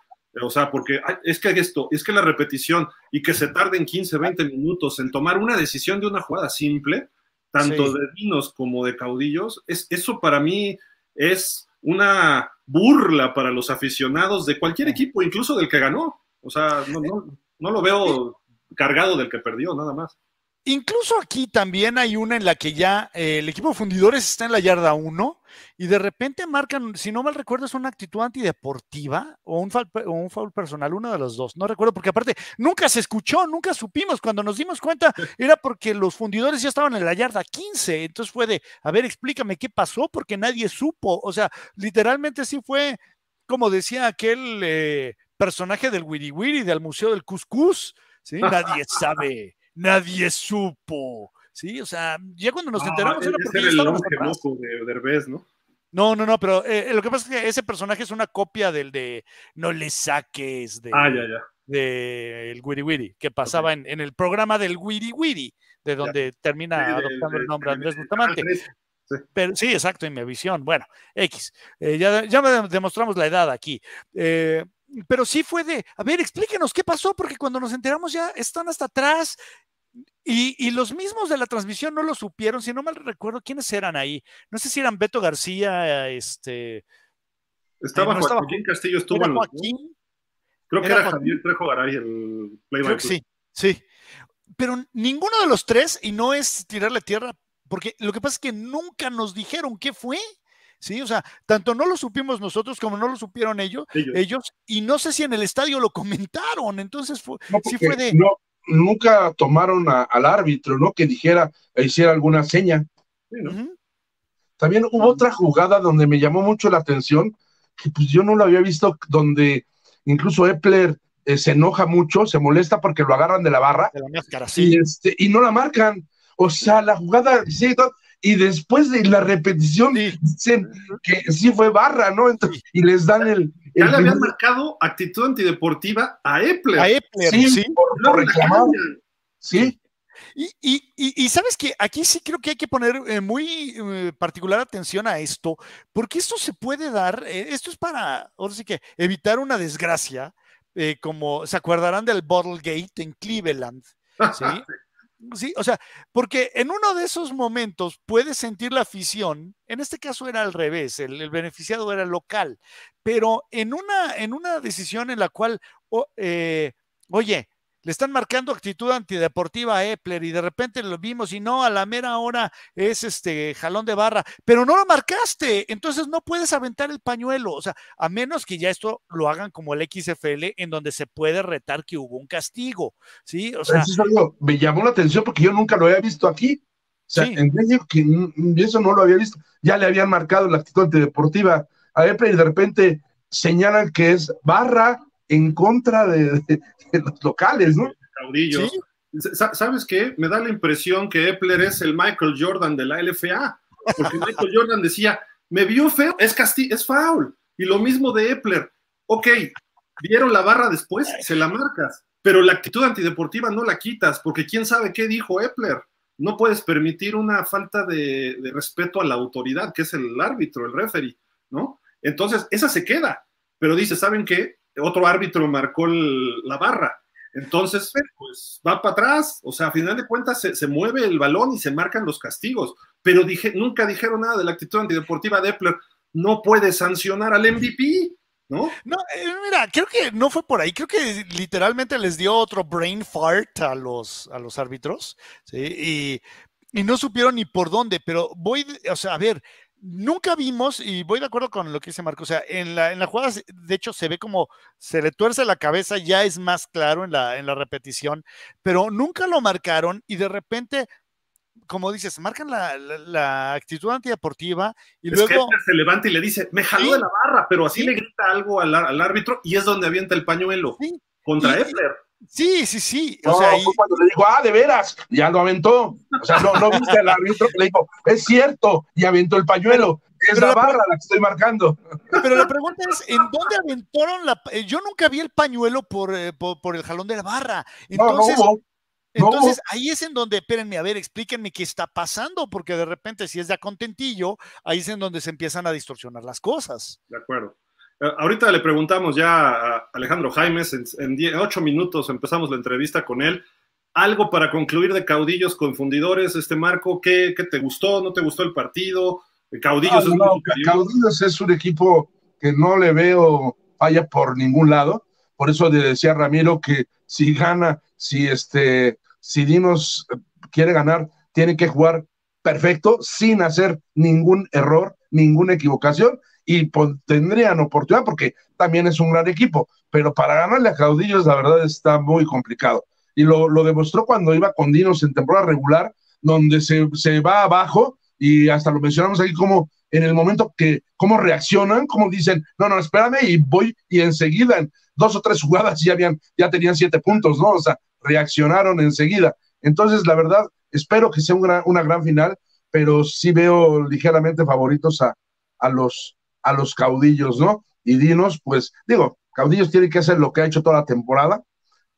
O sea, porque es que esto, es que la repetición y que se tarden 15, 20 minutos en tomar una decisión de una jugada simple, tanto de vinos como de caudillos, es, eso para mí es una burla para los aficionados de cualquier equipo, incluso del que ganó. O sea, no, no, no lo veo cargado del que perdió, nada más. Incluso aquí también hay una en la que ya eh, el equipo fundidores está en la yarda 1 y de repente marcan, si no mal recuerdo, es una actitud antideportiva o un, foul, un personal, uno de los dos, no recuerdo, porque aparte nunca se escuchó, nunca supimos, cuando nos dimos cuenta era porque los fundidores ya estaban en la yarda 15, entonces fue de, a ver, explícame qué pasó, porque nadie supo, o sea, literalmente sí fue, como decía aquel eh, personaje del Wiri Wiri, del Museo del Cuscus, nadie sabe nadie supo. Sí, o sea, ya cuando nos ah, enteramos era porque el de Derbez, ¿no? No, no, no, pero eh, eh, lo que pasa es que ese personaje es una copia del de No le saques de, ah, ya, ya. de el Wiri Wiri, que pasaba en, el programa del Wiri Wiri, de donde termina adoptando el nombre Andrés ah, Bustamante. Sí. Pero, sí, exacto, en mi visión. Bueno, X. Eh, ya, ya demostramos la edad aquí. Eh, pero sí fue de, a ver, explíquenos qué pasó, porque cuando nos enteramos ya están hasta atrás. Y, los mismos de la transmisión no lo supieron, si no mal recuerdo quiénes eran ahí. No sé si eran Beto García, este. Eh, estaba, Joaquín, Castillo, estuvo Creo que era, Javier Trejo Garay el Playboy. sí, sí. Pero ninguno de los tres, y no es tirarle tierra, porque lo que pasa es que nunca nos dijeron qué fue. ¿sí? O sea, tanto no lo supimos nosotros como no lo supieron ellos, ellos. y no sé si en el estadio lo comentaron, entonces sí fue de... No, nunca tomaron al árbitro, ¿no? Que dijera, e hiciera alguna seña. También hubo otra jugada donde me llamó mucho la atención, que pues yo no lo había visto, donde incluso Epler eh, se enoja mucho, se molesta porque lo agarran de la barra. Este, y, no la marcan. O sea, la jugada, y después de la repetición dicen que sí fue barra, ¿no? Entonces, y les dan el, ya le habían marcado actitud antideportiva a Epler. A Epler, sí. Por, reclamar. Sí. Y, sabes que aquí sí creo que hay que poner eh, muy eh, particular atención a esto, porque esto se puede dar, eh, esto es para, ahora sí que, evitar una desgracia, como se acordarán del Bottlegate en Cleveland, ¿sí? Sí, o sea, porque en uno de esos momentos puedes sentir la afición, en este caso era al revés, el, beneficiado era local, pero en una, en una decisión en la cual, eh, oye, le están marcando actitud antideportiva a Epler y de repente lo vimos y no, a la mera hora es este jalón de barra, pero no lo marcaste, entonces no puedes aventar el pañuelo, o sea, a menos que ya esto lo hagan como el XFL en donde se puede retar que hubo un castigo, ¿sí? O sea, me llamó la atención porque yo nunca lo había visto aquí. O sea, en que eso no lo había visto, ya le habían marcado la actitud antideportiva a Epler y de repente señalan que es barra en contra de, los locales, ¿no? ¿Sabes qué? Me da la impresión que Epler es el Michael Jordan de la LFA, porque Michael Jordan decía, me vio feo, es es foul. Y lo mismo de Epler. Ok, vieron la barra después, se la marcas, pero la actitud antideportiva no la quitas, porque quién sabe qué dijo Epler. No puedes permitir una falta de, de respeto a la autoridad, que es el árbitro, el referee, ¿no? Entonces, esa se queda, pero dice, ¿saben qué? otro árbitro marcó la barra. Entonces, pues va para atrás, o sea, a final de cuentas se, mueve el balón y se marcan los castigos, pero dije, nunca dijeron nada de la actitud antideportiva de Epler, no puede sancionar al MVP, ¿no? No, eh, mira, creo que no fue por ahí, creo que literalmente les dio otro brain fart a los, a los árbitros, Y, y no supieron ni por dónde, pero voy, o sea, a ver, nunca vimos, y voy de acuerdo con lo que dice Marco, o sea, en la, en jugada, de hecho, se ve como se le tuerce la cabeza, ya es más claro en la, en la repetición, pero nunca lo marcaron y de repente, como dices, marcan la, la, actitud antideportiva y luego... se levanta y le dice, me jaló de la barra, pero así le grita algo al, árbitro y es donde avienta el pañuelo contra Effler. Sí, sí, sí. o sea, ahí... cuando le digo, ah, de veras, ya lo aventó. O sea, no, no viste al árbitro, le dijo, es cierto, y aventó el pañuelo. Es la barra la, que estoy marcando. Pero la pregunta es, ¿en dónde aventaron la...? Eh, yo nunca vi el pañuelo por, eh, el jalón de la barra. Entonces, Entonces, ahí es en donde, espérenme, a ver, explíquenme qué está pasando, porque de repente, si es de contentillo, ahí es en donde se empiezan a distorsionar las cosas. De acuerdo. Eh, ahorita le preguntamos ya a Alejandro Jaimes, en, ocho minutos empezamos la entrevista con él. Algo para concluir de caudillos confundidores, este Marco, ¿qué, te gustó? ¿No te gustó el partido? Eh, caudillos, es Caudillos es un equipo que no le veo falla por ningún lado. Por eso le decía Ramiro que si gana, si este, si Dinos eh, quiere ganar, tiene que jugar perfecto, sin hacer ningún error, ninguna equivocación, y tendrían oportunidad porque también es un gran equipo, pero para ganarle a Caudillos la verdad está muy complicado. Y lo, demostró cuando iba con Dinos en temporada regular, donde se, va abajo y hasta lo mencionamos ahí como en el momento que, cómo reaccionan, como dicen, no, no, espérame y voy y enseguida en dos o tres jugadas ya, habían, ya tenían siete puntos, ¿no? O sea, reaccionaron enseguida. Entonces, la verdad, espero que sea una, gran final, pero sí veo ligeramente favoritos a, a los a los caudillos, ¿no? Y dinos, pues, digo, caudillos tienen que hacer lo que ha hecho toda la temporada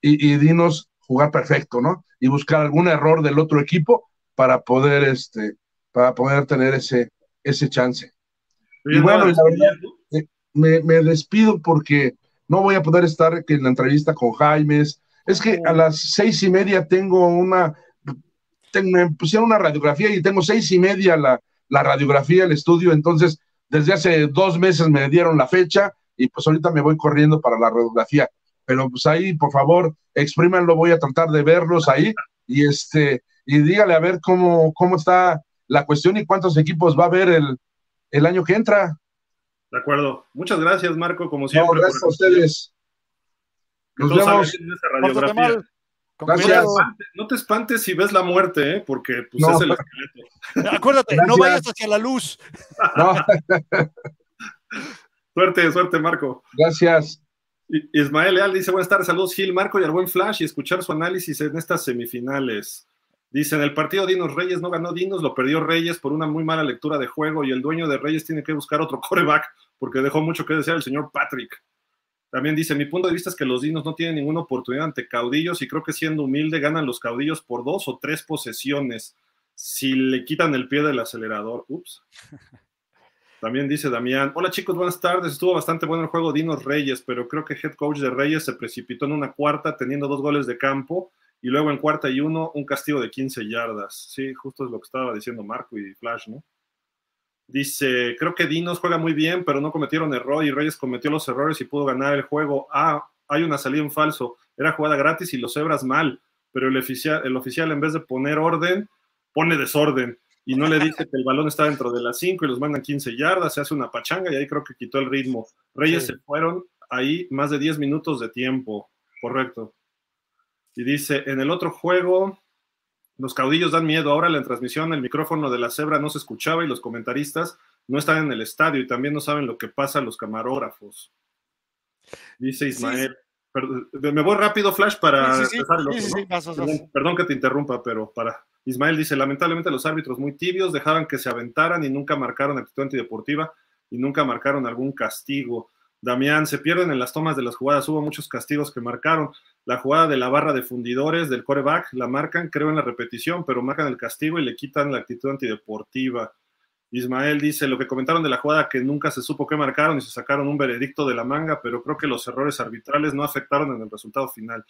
y, dinos jugar perfecto, ¿no? Y buscar algún error del otro equipo para poder, este, para poder tener ese, ese chance. Y bueno, eh, me, despido porque no voy a poder estar en la entrevista con Jaime, Es que a las seis y media tengo una, me pusieron una radiografía y tengo seis y media la, la radiografía, el estudio, entonces desde hace dos meses me dieron la fecha y pues ahorita me voy corriendo para la radiografía. Pero pues ahí, por favor, exprímanlo, voy a tratar de verlos ahí y este y dígale a ver cómo, cómo está la cuestión y cuántos equipos va a haber el, el año que entra. De acuerdo. Muchas gracias, Marco, como siempre. gracias a ustedes. Nos vemos no te espantes si ves la muerte, ¿eh? porque pues, es el pues. esqueleto. Acuérdate, no vayas hacia la luz. suerte, suerte, Marco. Gracias. Ismael Leal dice: Buenas tardes, saludos, Gil, Marco y al buen Flash, y escuchar su análisis en estas semifinales. Dice: En el partido Dinos Reyes no ganó Dinos, lo perdió Reyes por una muy mala lectura de juego, y el dueño de Reyes tiene que buscar otro coreback, porque dejó mucho que desear el señor Patrick. También dice, mi punto de vista es que los dinos no tienen ninguna oportunidad ante caudillos y creo que siendo humilde ganan los caudillos por dos o tres posesiones si le quitan el pie del acelerador. Ups. También dice Damián, hola chicos, buenas tardes. Estuvo bastante bueno el juego Dinos Reyes, pero creo que head coach de Reyes se precipitó en una cuarta teniendo dos goles de campo y luego en cuarta y uno un castigo de 15 yardas. Sí, justo es lo que estaba diciendo Marco y Flash, ¿no? Dice, creo que Dinos juega muy bien, pero no cometieron error y Reyes cometió los errores y pudo ganar el juego. Ah, hay una salida en falso. Era jugada gratis y los cebras mal, pero el oficial, el oficial en vez de poner orden, pone desorden y no le dice que el balón está dentro de las 5 y los mandan 15 yardas, se hace una pachanga y ahí creo que quitó el ritmo. Reyes se fueron ahí más de 10 minutos de tiempo, correcto. Y dice, en el otro juego, los caudillos dan miedo. Ahora la transmisión, el micrófono de la cebra no se escuchaba y los comentaristas no están en el estadio y también no saben lo que pasa a los camarógrafos. Dice Ismael. Eh, me voy rápido, Flash, para empezar el otro, perdón, perdón que te interrumpa, pero para. Ismael dice: lamentablemente los árbitros muy tibios dejaban que se aventaran y nunca marcaron actitud antideportiva y nunca marcaron algún castigo. Damián, se pierden en las tomas de las jugadas, hubo muchos castigos que marcaron. La jugada de la barra de fundidores del coreback la marcan, creo en la repetición, pero marcan el castigo y le quitan la actitud antideportiva. Ismael dice, lo que comentaron de la jugada que nunca se supo qué marcaron y se sacaron un veredicto de la manga, pero creo que los errores arbitrales no afectaron en el resultado final.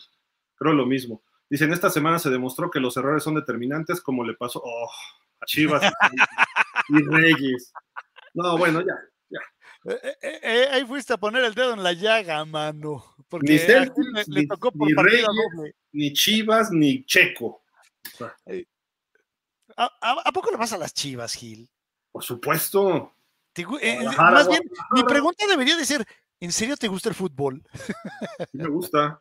Creo lo mismo. Dicen, esta semana se demostró que los errores son determinantes, como le pasó oh, a Chivas y Reyes. No, bueno, ya, eh, eh, eh, ahí fuiste a poner el dedo en la llaga, mano. Porque ni le, tocó por Reyes, Ni Chivas, ni Checo. ¿A, poco le vas a las Chivas, Gil? Por supuesto. mi pregunta debería de ser: ¿en serio te gusta el fútbol? me gusta.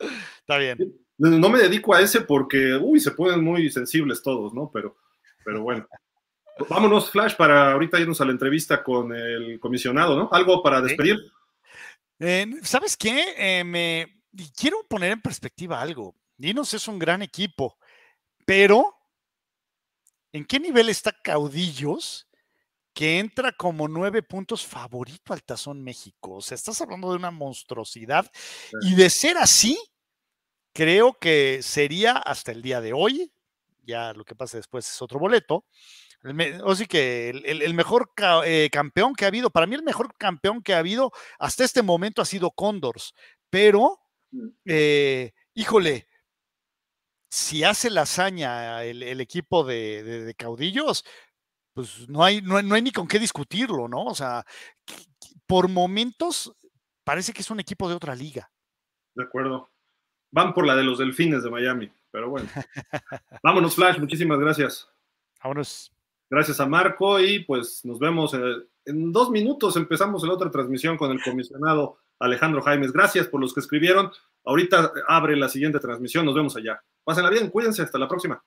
Está bien. No me dedico a ese porque, uy, se ponen muy sensibles todos, ¿no? Pero, pero bueno. Vámonos, Flash, para ahorita irnos a la entrevista con el comisionado, ¿no? Algo para despedir. Eh, ¿Sabes qué? Eh, me quiero poner en perspectiva algo. Dinos es un gran equipo, pero ¿en qué nivel está Caudillos que entra como nueve puntos favorito al Tazón México? O sea, estás hablando de una monstruosidad y de ser así, creo que sería hasta el día de hoy, ya lo que pase después es otro boleto, o que el, mejor eh, campeón que ha habido, para mí el mejor campeón que ha habido hasta este momento ha sido Condors, pero, mm. eh, híjole, si hace la hazaña el, equipo de, caudillos, pues no hay, no hay ni con qué discutirlo, ¿no? O sea, por momentos parece que es un equipo de otra liga. De acuerdo. Van por la de los delfines de Miami, pero bueno. Vámonos, Flash, muchísimas gracias. Vámonos. Gracias a Marco y pues nos vemos eh, en, dos minutos. Empezamos la otra transmisión con el comisionado Alejandro Jaimes. Gracias por los que escribieron. Ahorita abre la siguiente transmisión. Nos vemos allá. Pásenla bien, cuídense. Hasta la próxima.